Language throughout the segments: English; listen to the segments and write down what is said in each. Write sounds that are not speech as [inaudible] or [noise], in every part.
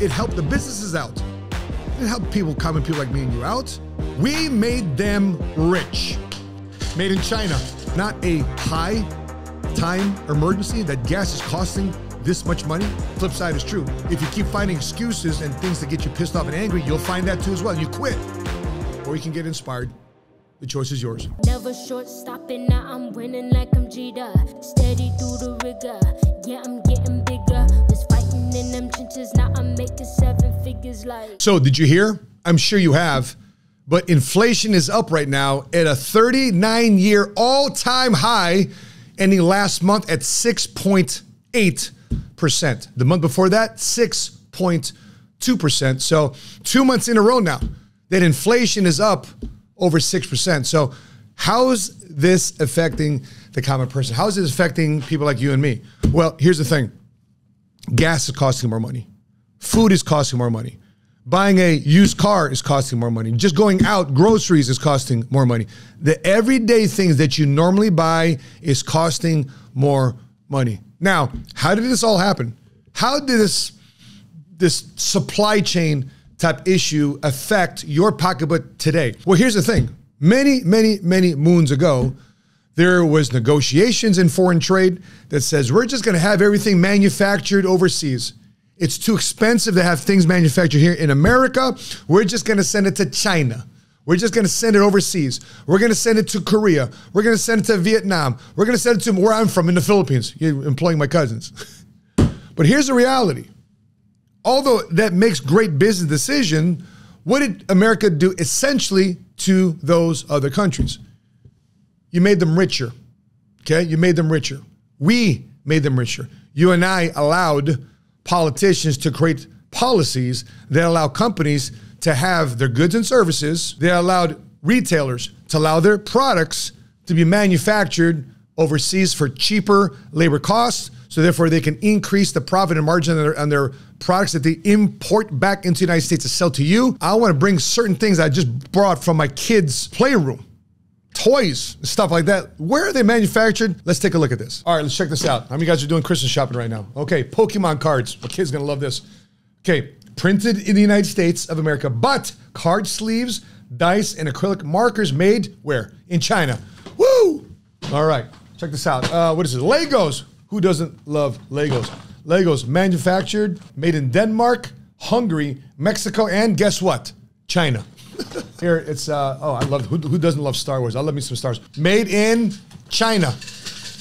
It helped the businesses out. It helped people, come and people like me and you out. We made them rich. Made in China, not a high time emergency that gas is costing this much money. Flip side is true. If you keep finding excuses and things that get you pissed off and angry, you'll find that too as well. You quit, or you can get inspired. The choice is yours. Never short stopping, now I'm winning like I'm Jada. Steady through the rigor, yeah, I'm getting in them trenches. Now I'm making seven figures like. So, did you hear? I'm sure you have. But inflation is up right now at a 39 year all time high, ending last month at 6.8%. The month before that, 6.2%. So, two months in a row now that inflation is up over 6%. So, how's this affecting the common person? How is it affecting people like you and me? Well, here's the thing Gas is costing more money. Food is costing more money. Buying a used car is costing more money. Just going out, groceries is costing more money. The everyday things that you normally buy is costing more money. Now, how did this all happen? How did this this supply chain type issue affect your pocketbook today? Well, here's the thing. Many, many, many moons ago, there was negotiations in foreign trade that says we're just going to have everything manufactured overseas. It's too expensive to have things manufactured here in America. We're just going to send it to China. We're just going to send it overseas. We're going to send it to Korea. We're going to send it to Vietnam. We're going to send it to where I'm from in the Philippines. You're employing my cousins. [laughs] but here's the reality. Although that makes great business decision, what did America do essentially to those other countries? You made them richer. Okay? You made them richer. We made them richer. You and I allowed politicians to create policies that allow companies to have their goods and services. They allowed retailers to allow their products to be manufactured overseas for cheaper labor costs. So therefore, they can increase the profit and margin on their, on their, products that they import back into the United States to sell to you. I want to bring certain things I just brought from my kids' playroom toys, stuff like that. Where are they manufactured? Let's take a look at this. All right, let's check this out. How many guys are doing Christmas shopping right now? Okay, Pokemon cards. My kid's gonna love this. Okay, printed in the United States of America, but card sleeves, dice, and acrylic markers made where? In China. Woo! All right, check this out. Uh, what is it? Legos. Who doesn't love Legos? Legos manufactured, made in Denmark, Hungary, Mexico, and guess what? China. Here it's uh, oh I love who, who doesn't love Star Wars? I love me some stars Made in China.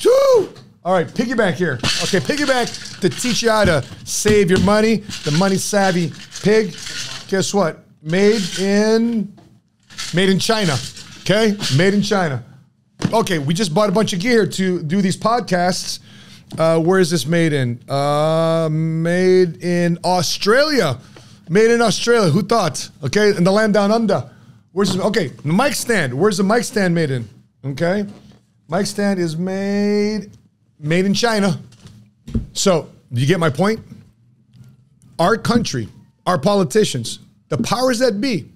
Two All right, piggyback here. Okay, piggyback to teach you how to save your money. The money savvy pig. Guess what? Made in made in China. Okay, made in China. Okay, we just bought a bunch of gear to do these podcasts. Uh, where is this made in? Uh, made in Australia. Made in Australia. Who thought? Okay, in the land down under. Where's the, okay the mic stand? Where's the mic stand made in? Okay, mic stand is made made in China. So you get my point. Our country, our politicians, the powers that be,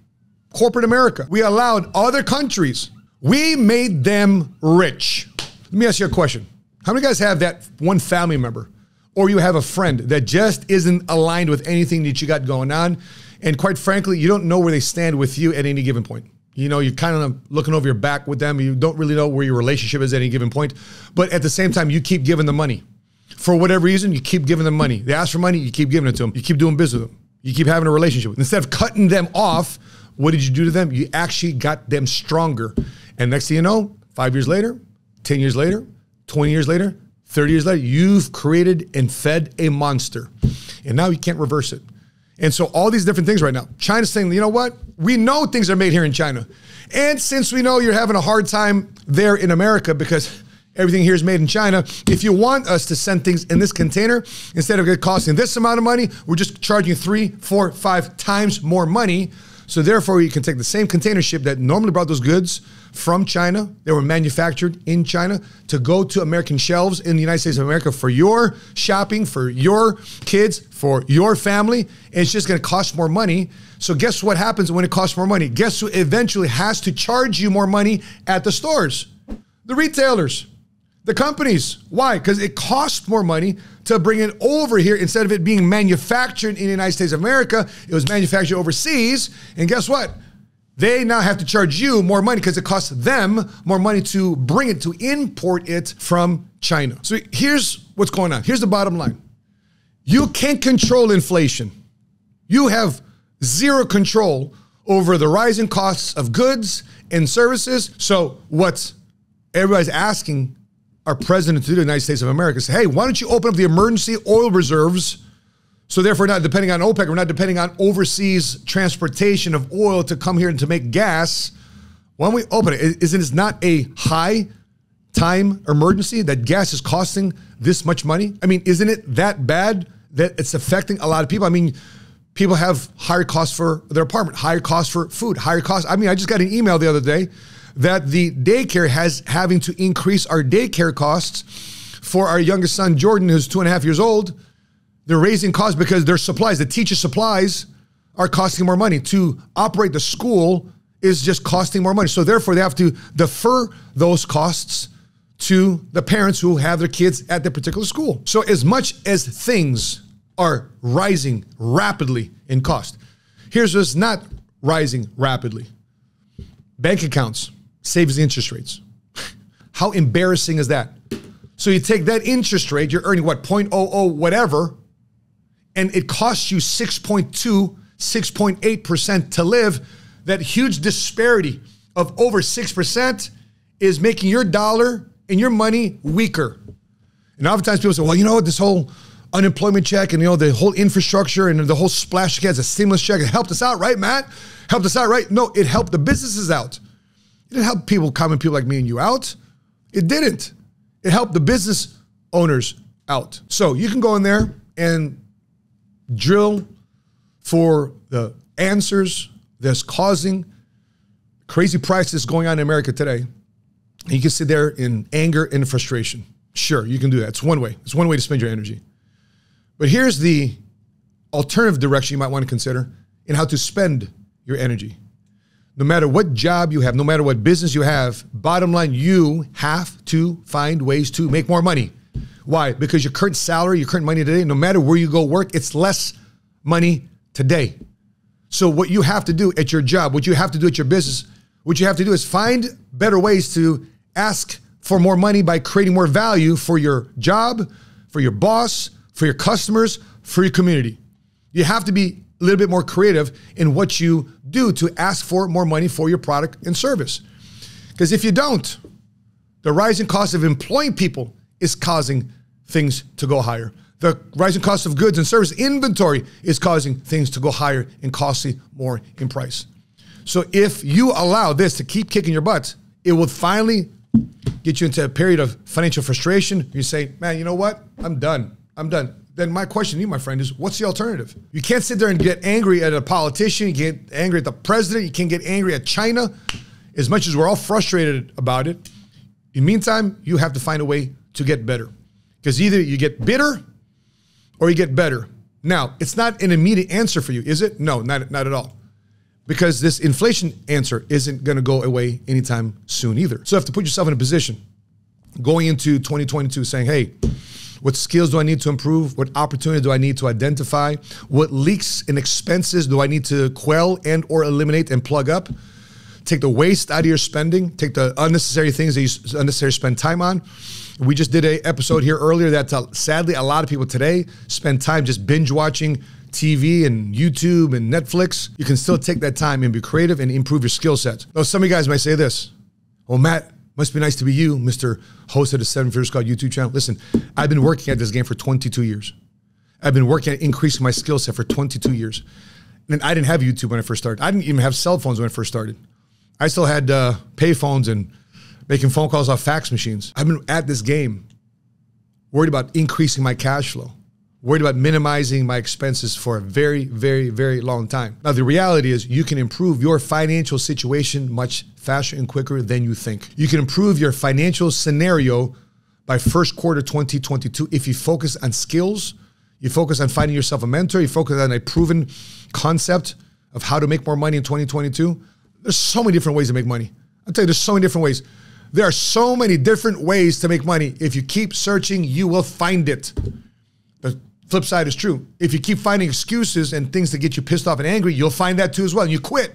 corporate America, we allowed other countries. We made them rich. Let me ask you a question. How many guys have that one family member or you have a friend that just isn't aligned with anything that you got going on. And quite frankly, you don't know where they stand with you at any given point. You know, you're kind of looking over your back with them. You don't really know where your relationship is at any given point. But at the same time, you keep giving them money. For whatever reason, you keep giving them money. They ask for money, you keep giving it to them. You keep doing business with them. You keep having a relationship. Instead of cutting them off, what did you do to them? You actually got them stronger. And next thing you know, five years later, 10 years later, 20 years later, 30 years later, you've created and fed a monster. And now you can't reverse it. And so all these different things right now. China's saying, you know what? We know things are made here in China. And since we know you're having a hard time there in America because everything here is made in China, if you want us to send things in this container, instead of it costing this amount of money, we're just charging three, four, five times more money so therefore, you can take the same container ship that normally brought those goods from China, they were manufactured in China, to go to American shelves in the United States of America for your shopping, for your kids, for your family. And it's just gonna cost more money. So guess what happens when it costs more money? Guess who eventually has to charge you more money at the stores? The retailers, the companies. Why? Because it costs more money to bring it over here instead of it being manufactured in the United States of America. It was manufactured overseas. And guess what? They now have to charge you more money because it costs them more money to bring it, to import it from China. So here's what's going on. Here's the bottom line you can't control inflation, you have zero control over the rising costs of goods and services. So what's everybody's asking our president to the United States of America say, hey, why don't you open up the emergency oil reserves? So therefore, not depending on OPEC, we're not depending on overseas transportation of oil to come here and to make gas. Why don't we open it? Isn't it not a high time emergency that gas is costing this much money? I mean, isn't it that bad that it's affecting a lot of people? I mean, people have higher costs for their apartment, higher costs for food, higher costs. I mean, I just got an email the other day that the daycare has having to increase our daycare costs for our youngest son, Jordan, who's two and a half years old. They're raising costs because their supplies, the teacher supplies, are costing more money. To operate the school is just costing more money. So therefore, they have to defer those costs to the parents who have their kids at the particular school. So as much as things are rising rapidly in cost, here's what's not rising rapidly: bank accounts saves the interest rates. [laughs] How embarrassing is that? So you take that interest rate, you're earning what, 0.00 whatever, and it costs you 6.2, 6.8% to live. That huge disparity of over 6% is making your dollar and your money weaker. And oftentimes people say, well, you know, what? this whole unemployment check and, you know, the whole infrastructure and the whole splash check as a stimulus check, it helped us out, right, Matt? Helped us out, right? No, it helped the businesses out. It helped people, common people like me and you out. It didn't. It helped the business owners out. So you can go in there and drill for the answers that's causing crazy prices going on in America today. And you can sit there in anger and frustration. Sure, you can do that. It's one way. It's one way to spend your energy. But here's the alternative direction you might want to consider in how to spend your energy no matter what job you have, no matter what business you have, bottom line, you have to find ways to make more money. Why? Because your current salary, your current money today, no matter where you go work, it's less money today. So, what you have to do at your job, what you have to do at your business, what you have to do is find better ways to ask for more money by creating more value for your job, for your boss, for your customers, for your community. You have to be a little bit more creative in what you do to ask for more money for your product and service. Because if you don't, the rising cost of employing people is causing things to go higher. The rising cost of goods and service inventory is causing things to go higher and costly more in price. So if you allow this to keep kicking your butts, it will finally get you into a period of financial frustration. You say, man, you know what? I'm done. I'm done then my question to you, my friend, is what's the alternative? You can't sit there and get angry at a politician. You can't get angry at the president. You can't get angry at China. As much as we're all frustrated about it, in the meantime, you have to find a way to get better. Because either you get bitter or you get better. Now, it's not an immediate answer for you, is it? No, not, not at all. Because this inflation answer isn't going to go away anytime soon either. So you have to put yourself in a position going into 2022 saying, hey, what skills do I need to improve? What opportunity do I need to identify? What leaks and expenses do I need to quell and or eliminate and plug up? Take the waste out of your spending. Take the unnecessary things that you unnecessarily spend time on. We just did a episode here earlier that uh, sadly a lot of people today spend time just binge watching TV and YouTube and Netflix. You can still take that time and be creative and improve your skill sets. Though some of you guys might say this, well, Matt, must be nice to be you, Mr. Host of the Seven Figures Squad YouTube channel. Listen, I've been working at this game for 22 years. I've been working at increasing my skill set for 22 years. And I didn't have YouTube when I first started. I didn't even have cell phones when I first started. I still had uh, pay phones and making phone calls off fax machines. I've been at this game worried about increasing my cash flow worried about minimizing my expenses for a very, very, very long time. Now, the reality is you can improve your financial situation much faster and quicker than you think. You can improve your financial scenario by first quarter 2022 if you focus on skills, you focus on finding yourself a mentor, you focus on a proven concept of how to make more money in 2022. There's so many different ways to make money. I'll tell you, there's so many different ways. There are so many different ways to make money. If you keep searching, you will find it flip side is true. If you keep finding excuses and things that get you pissed off and angry, you'll find that too as well. And you quit.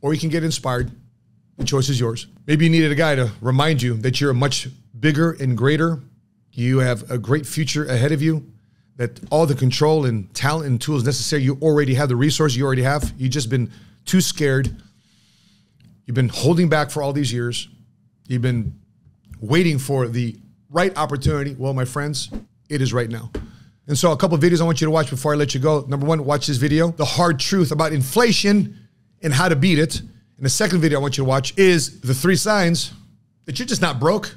Or you can get inspired. The choice is yours. Maybe you needed a guy to remind you that you're a much bigger and greater. You have a great future ahead of you. That all the control and talent and tools necessary, you already have the resource you already have. You've just been too scared. You've been holding back for all these years. You've been waiting for the right opportunity. Well, my friends, it is right now. And so, a couple videos I want you to watch before I let you go. Number one, watch this video, The Hard Truth About Inflation and How to Beat It. And the second video I want you to watch is The Three Signs That You're Just Not Broke.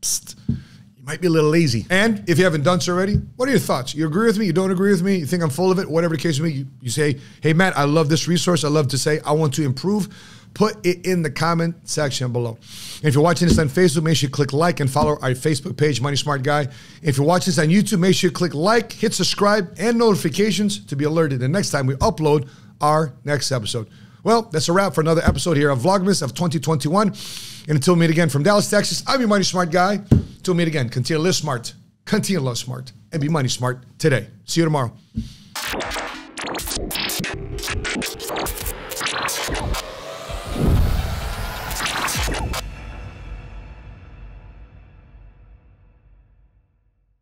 Psst, you might be a little lazy. And if you haven't done so already, what are your thoughts? You agree with me? You don't agree with me? You think I'm full of it? Whatever the case may be, you, you say, hey, Matt, I love this resource. I love to say, I want to improve put it in the comment section below. If you're watching this on Facebook, make sure you click like and follow our Facebook page, Money Smart Guy. If you're watching this on YouTube, make sure you click like, hit subscribe, and notifications to be alerted the next time we upload our next episode. Well, that's a wrap for another episode here of Vlogmas of 2021. And until we meet again from Dallas, Texas, I'm your Money Smart Guy. Until we meet again, continue to live smart, continue to love smart, and be money smart today. See you tomorrow.